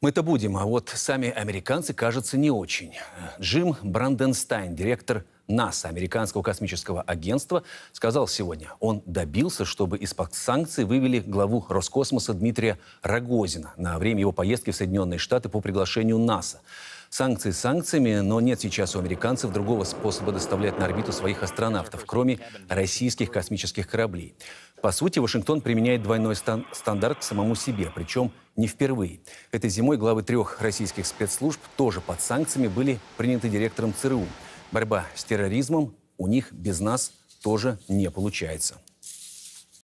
Мы это будем, а вот сами американцы, кажется, не очень. Джим Бранденстайн, директор НАСА, американского космического агентства, сказал сегодня, он добился, чтобы из-под санкций вывели главу Роскосмоса Дмитрия Рогозина на время его поездки в Соединенные Штаты по приглашению НАСА. Санкции санкциями, но нет сейчас у американцев другого способа доставлять на орбиту своих астронавтов, кроме российских космических кораблей. По сути, Вашингтон применяет двойной стандарт к самому себе, причем не впервые. Этой зимой главы трех российских спецслужб тоже под санкциями были приняты директором ЦРУ. Борьба с терроризмом у них без нас тоже не получается.